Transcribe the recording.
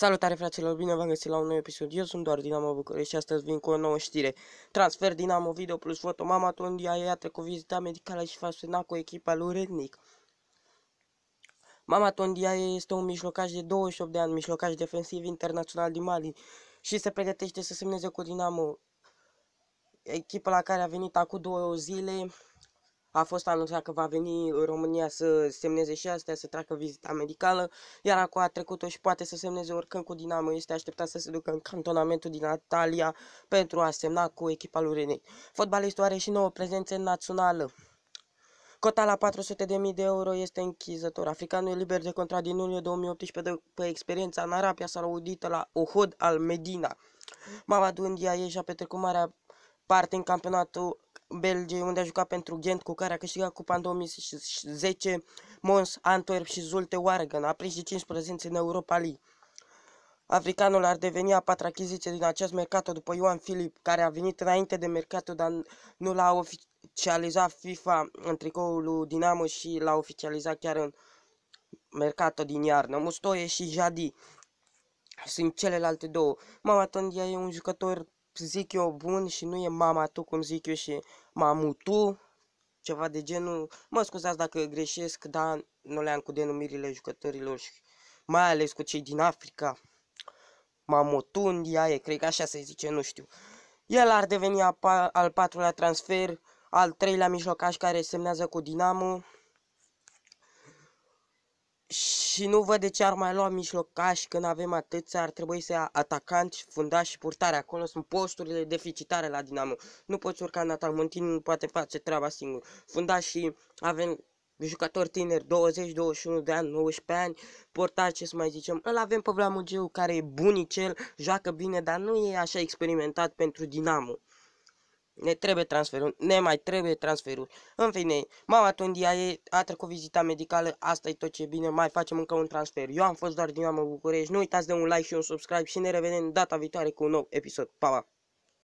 Salutare fraților, bine v-am găsit la un nou episod. Eu sunt doar Dinamo București și astăzi vin cu o nouă știre. Transfer Dinamo Video plus foto. Mama Tondia ia cu vizita medicală și suna cu echipa lui Rednic. Mama Tondia este un mijlocaș de 28 de ani, mijlocaș defensiv internațional din Mali și se pregătește să semneze cu Dinamo. Echipa la care a venit acum două zile a fost anunțat că va veni în România să semneze și astea, să treacă vizita medicală, iar acum a trecut-o și poate să semneze oricând cu Dinamo. Este așteptat să se ducă în cantonamentul din Italia pentru a semna cu echipa lui René. Fotbalistul are și nouă prezențe națională. Cota la 400.000 de euro este închizător. Africanul e liber de contract din iulie 2018 după experiența în Arabia Saudită la Ohod al Medina. Mama Ndiaye și-a petrecut marea parte în campionatul Belgiei, unde a jucat pentru Gent, cu care a câștigat Cupa în 2010, Mons, Antwerp și Zulte Wargan, a prins de 5 prezențe în Europa League. Africanul ar deveni a patra achiziție din acest mercat după Ioan Filip, care a venit înainte de mercat, dar nu l-a oficializat FIFA în tricoul lui Dinamo și l-a oficializat chiar în mercat din iarnă. Mustoie și Jadi sunt celelalte două. Mama Tondia e un jucător zic eu bun și nu e mama tu cum zic eu și mamu tu, ceva de genul. Mă scuzați dacă greșesc, dar nu le-am cu denumirile jucătorilor și mai ales cu cei din Africa. ea e, cred că așa se zice, nu știu. El ar deveni al patrulea transfer, al treilea mijlocaș care semnează cu Dinamo. Și nu văd de ce ar mai lua mijlocaș când avem atâția, ar trebui să ia atacant, fundași și purtare. Acolo sunt posturile deficitare la Dinamo. Nu poți urca în atac, montin, nu poate face treaba singur. Fundași și avem jucători tineri, 20, 21 de ani, 19 ani, portar ce să mai zicem. Îl avem pe Vlamugiu care e bunicel, joacă bine, dar nu e așa experimentat pentru Dinamo. Ne trebuie transferul, ne mai trebuie transferul. În fine, mama Tundia e, a trecut vizita medicală, asta e tot ce e bine, mai facem încă un transfer. Eu am fost doar din Dinamo București, nu uitați de un like și un subscribe și ne revedem data viitoare cu un nou episod. Pa, pa!